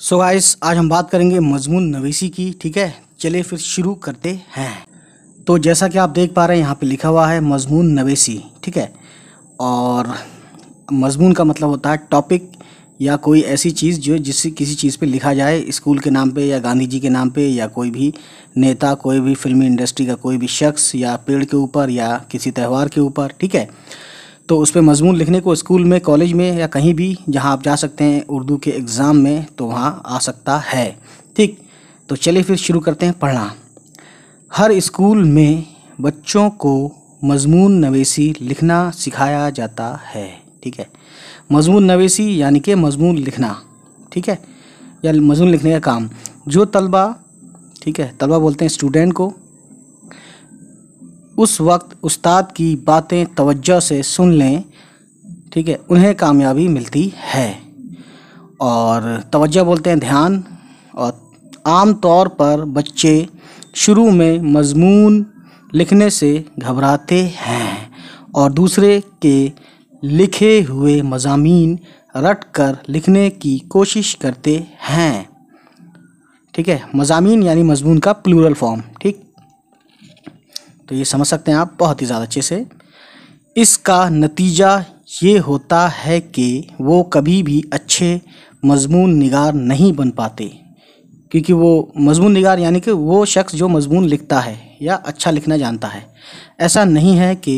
सो so guys आज हम बात करेंगे मजमून नवीसी की ठीक है चले फिर शुरू करते हैं तो जैसा कि आप देख पा रहे हैं यहाँ पे लिखा हुआ है मजमून नवेसी ठीक है और मजमून का मतलब होता है टॉपिक या कोई ऐसी चीज़ जो जिससे किसी चीज़ पे लिखा जाए स्कूल के नाम पे या गांधी जी के नाम पे या कोई भी नेता कोई भी फिल्मी इंडस्ट्री का कोई भी शख्स या पेड़ के ऊपर या किसी त्यौहार के ऊपर ठीक है तो उस पर मजमून लिखने को स्कूल में कॉलेज में या कहीं भी जहाँ आप जा सकते हैं उर्दू के एग्ज़ाम में तो वहाँ आ सकता है ठीक तो चलिए फिर शुरू करते हैं पढ़ना हर स्कूल में बच्चों को मजमून नवेसी लिखना सिखाया जाता है ठीक है मजमून नवेसी यानी कि मजमून लिखना ठीक है या मजमून लिखने का काम जो तलबा ठीक है तलबा बोलते हैं स्टूडेंट को उस वक्त उस्ताद की बातें तवज्जो से सुन लें ठीक है उन्हें कामयाबी मिलती है और तवज्जो बोलते हैं ध्यान और आम तौर पर बच्चे शुरू में मजमून लिखने से घबराते हैं और दूसरे के लिखे हुए मजामी रट कर लिखने की कोशिश करते हैं ठीक है मजामी यानी मजमून का प्लूरल फॉर्म ठीक तो ये समझ सकते हैं आप बहुत ही ज़्यादा अच्छे से इसका नतीजा ये होता है कि वो कभी भी अच्छे मजमून निगार नहीं बन पाते क्योंकि वो मजमून निगार यानी कि वो शख्स जो मजमून लिखता है या अच्छा लिखना जानता है ऐसा नहीं है कि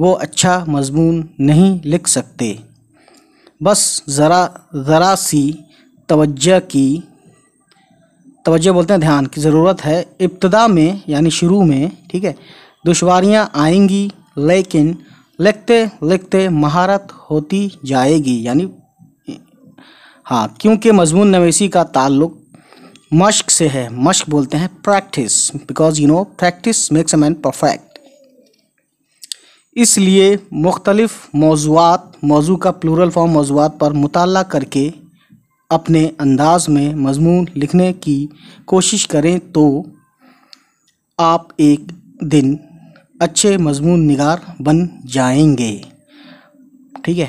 वो अच्छा मजमून नहीं लिख सकते बस ज़रा ज़रा सी तवज्जा की तवज्जो बोलते हैं ध्यान की ज़रूरत है इब्तदा में यानी शुरू में ठीक है दुशारियाँ आएंगी लेकिन लिखते लिखते महारत होती जाएगी यानी हाँ क्योंकि मजमून नवेसी का ताल्लुक मश्क से है मश्क बोलते हैं practice because you know practice makes a man perfect इसलिए मुख्तलिफ़ मौजूद मौजू का प्लूरल फॉर्म मौजूद पर मुताल करके अपने अंदाज में मज़मून लिखने की कोशिश करें तो आप एक दिन अच्छे मज़मून निगार बन जाएंगे ठीक है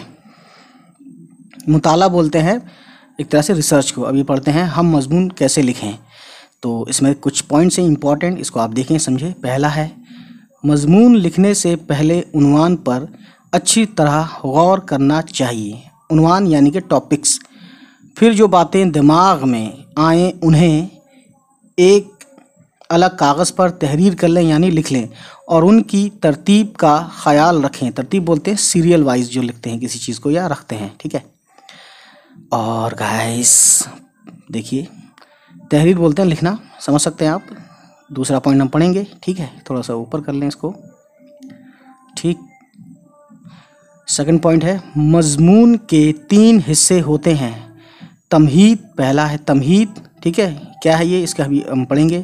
मुताला बोलते हैं एक तरह से रिसर्च को अभी पढ़ते हैं हम मज़मून कैसे लिखें तो इसमें कुछ पॉइंट्स हैं इम्पॉर्टेंट इसको आप देखें समझें पहला है मज़मून लिखने से पहले उनवान पर अच्छी तरह गौर करना चाहिए उनवान यानी कि टॉपिक्स फिर जो बातें दिमाग में आएँ उन्हें एक अलग कागज़ पर तहरीर कर लें यानी लिख लें और उनकी तरतीब का ख्याल रखें तरतीब बोलते हैं सीरियल वाइज जो लिखते हैं किसी चीज़ को या रखते हैं ठीक है और गाइस देखिए तहरीर बोलते हैं लिखना समझ सकते हैं आप दूसरा पॉइंट हम पढ़ेंगे ठीक है थोड़ा सा ऊपर कर लें इसको ठीक सेकंड पॉइंट है मजमून के तीन हिस्से होते हैं तमहीद पहला है तमहीद ठीक है क्या है ये इसका अभी हम पढ़ेंगे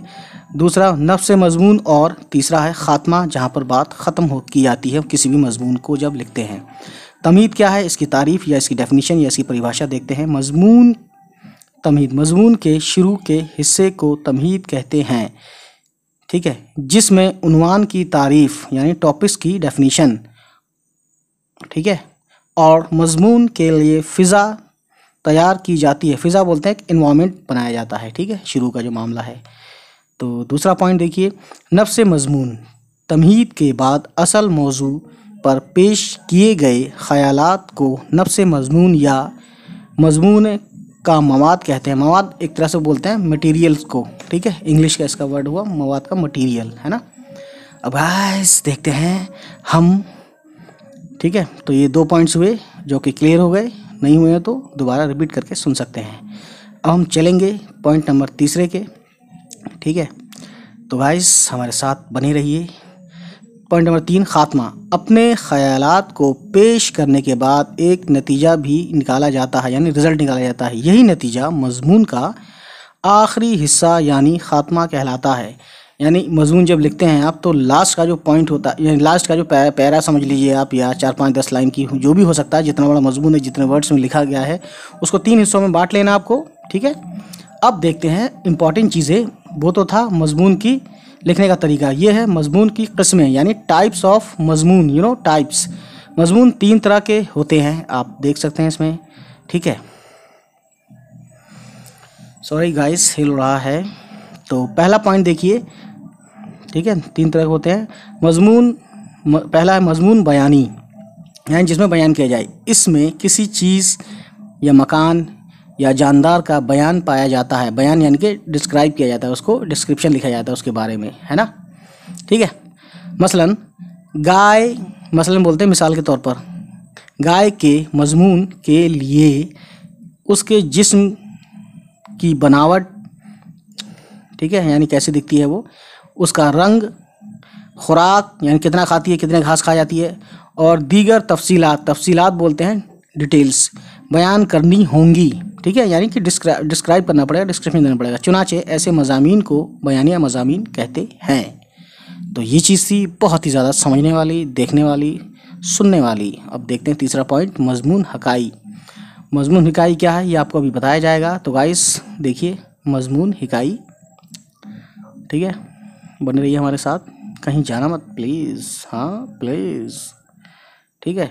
दूसरा नफ्स मजमून और तीसरा है ख़ात्मा जहाँ पर बात ख़त्म हो की जाती है किसी भी मजमून को जब लिखते हैं तमीद क्या है इसकी तारीफ़ या इसकी डेफिनेशन या इसकी परिभाषा देखते हैं मजमून तमहीद मजमून के शुरू के हिस्से को तमहीद कहते हैं ठीक है जिसमें उनवान की तारीफ़ यानी टॉपिक्स की डेफिनीशन ठीक है और मजमून के लिए फ़िज़ा तैयार की जाती है फ़िज़ा बोलते हैं कि इन्वामेंट बनाया जाता है ठीक है शुरू का जो मामला है तो दूसरा पॉइंट देखिए नफ्स मजमून तमहीद के बाद असल मौजू पर पेश किए गए ख्याल को नफ्स मजमून या मजमून का मवाद कहते हैं मवाद एक तरह से बोलते हैं मटेरियल्स को ठीक है इंग्लिश का इसका वर्ड हुआ मवाद का मटेरियल है ना अब आज देखते हैं हम ठीक है तो ये दो पॉइंट्स हुए जो कि क्लियर हो गए नहीं हुए हैं तो दोबारा रिपीट करके सुन सकते हैं अब हम चलेंगे पॉइंट नंबर तीसरे के ठीक है तो गाइस हमारे साथ बने रहिए पॉइंट नंबर तीन खात्मा अपने ख्याल को पेश करने के बाद एक नतीजा भी निकाला जाता है यानी रिज़ल्ट निकाला जाता है यही नतीजा मजमून का आखिरी हिस्सा यानी खात्मा कहलाता है यानी मजमून जब लिखते हैं आप तो लास्ट का जो पॉइंट होता है यानी लास्ट का जो पैरा, समझ लीजिए आप या चार पाँच दस लाइन की जो भी हो सकता है जितना बड़ा मजमून है जितने वर्ड्स में लिखा गया है उसको तीन हिस्सों में बांट लेना आपको ठीक है अब देखते हैं इंपॉर्टेंट चीज़ें वो तो था मजमून की लिखने का तरीका ये है मजमून की कस्में यानी टाइप्स ऑफ मजमून यू नो टाइप्स मजमून तीन तरह के होते हैं आप देख सकते हैं इसमें ठीक है सॉरी गाइस हिल रहा है तो पहला पॉइंट देखिए ठीक है तीन तरह के होते हैं मजमून पहला है मजमून बयानी यानी जिसमें बयान किया जाए इसमें किसी चीज़ या मकान या जानदार का बयान पाया जाता है बयान यानी कि डिस्क्राइब किया जाता है उसको डिस्क्रिप्शन लिखा जाता है उसके बारे में है ना ठीक है मसलन गाय मसलन बोलते हैं मिसाल के तौर पर गाय के मजमून के लिए उसके जिस्म की बनावट ठीक है यानी कैसे दिखती है वो उसका रंग खुराक यानी कितना खाती है कितने घास खा जाती है और दीगर तफसीलात तफसीलात बोलते हैं डिटेल्स बयान करनी होंगी ठीक है यानी कि डिस्क्राइब करना पड़ेगा डिस्क्रिप्शन देना पड़ेगा चुनाचे ऐसे मजामी को बयानिया मजामी कहते हैं तो ये चीज़ थी बहुत ही ज़्यादा समझने वाली देखने वाली सुनने वाली अब देखते हैं तीसरा पॉइंट मजमून हकाई मजमून हिकाई क्या है ये आपको अभी बताया जाएगा तो गाइस देखिए मजमून हिकाई ठीक है बने रहिए हमारे साथ कहीं जाना मत प्लीज़ हाँ प्लीज़ ठीक है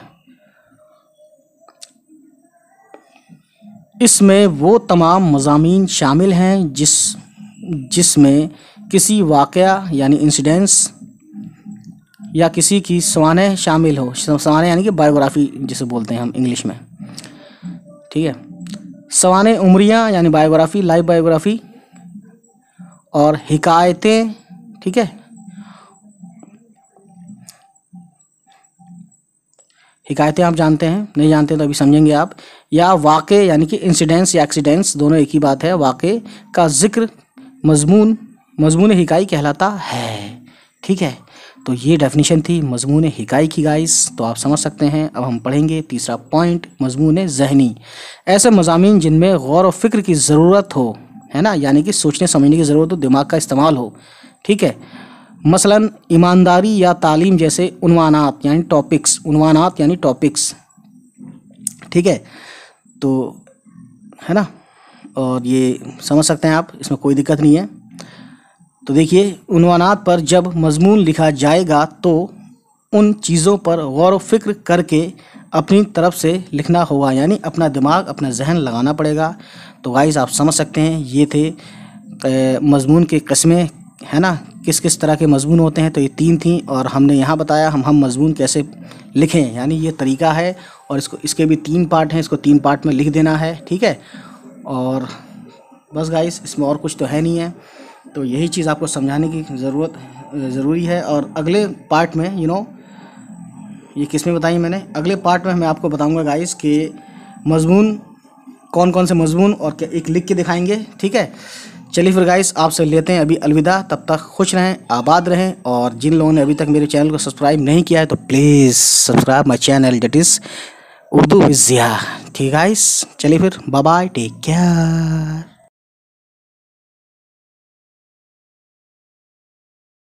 इसमें वो तमाम मजामी शामिल हैं जिस जिसमें किसी वाक़ यानी इंसिडेंस या किसी की सवान शामिल हो सवानें यानी कि बायोग्राफी जिसे बोलते हैं हम इंग्लिश में ठीक है सवान उम्रियाँ यानी बायोग्राफी लाइव बायोग्राफी और हिकायतें ठीक है हिकायतें आप जानते हैं नहीं जानते तो अभी समझेंगे आप या वाक़ यानी कि इंसिडेंस या एक्सीडेंट्स दोनों एक ही बात है वाक़ का जिक्र मजमून मजमून हिकाई कहलाता है ठीक है तो ये डेफिनेशन थी मजमून हिकाई की गाइस तो आप समझ सकते हैं अब हम पढ़ेंगे तीसरा पॉइंट मजमून जहनी ऐसे मजामी जिनमें गौर व फिक्र की ज़रूरत हो है ना यानी कि सोचने समझने की ज़रूरत हो दिमाग का इस्तेमाल हो ठीक है मसलन ईमानदारी या तालीम जैसे उनवानात यानी टॉपिक्स उनवानात यानी टॉपिक्स ठीक है तो है ना और ये समझ सकते हैं आप इसमें कोई दिक्कत नहीं है तो देखिए उनवानात पर जब मजमून लिखा जाएगा तो उन चीज़ों पर गौर फिक्र करके अपनी तरफ से लिखना होगा यानी अपना दिमाग अपना जहन लगाना पड़ेगा तो गाइज़ आप समझ सकते हैं ये थे मजमून के कस्में है ना किस किस तरह के मजमून होते हैं तो ये तीन थी और हमने यहाँ बताया हम हम मजमून कैसे लिखें यानी ये तरीका है और इसको इसके भी तीन पार्ट हैं इसको तीन पार्ट में लिख देना है ठीक है और बस गाइस इसमें और कुछ तो है नहीं है तो यही चीज़ आपको समझाने की ज़रूरत ज़रूरी है और अगले पार्ट में यू नो ये किस में बताई मैंने अगले पार्ट में मैं आपको बताऊँगा गाइस कि मजमून कौन कौन से मजमून और क्या एक लिख के दिखाएंगे ठीक है चलिए फिर गाइस आपसे लेते हैं अभी अलविदा तब तक खुश रहें आबाद रहें और जिन लोगों ने अभी तक मेरे चैनल को सब्सक्राइब नहीं किया है तो please subscribe my channel that is Urdu विज़िया ठीक है गाइस चलिए फिर बाय बाय टेक केयर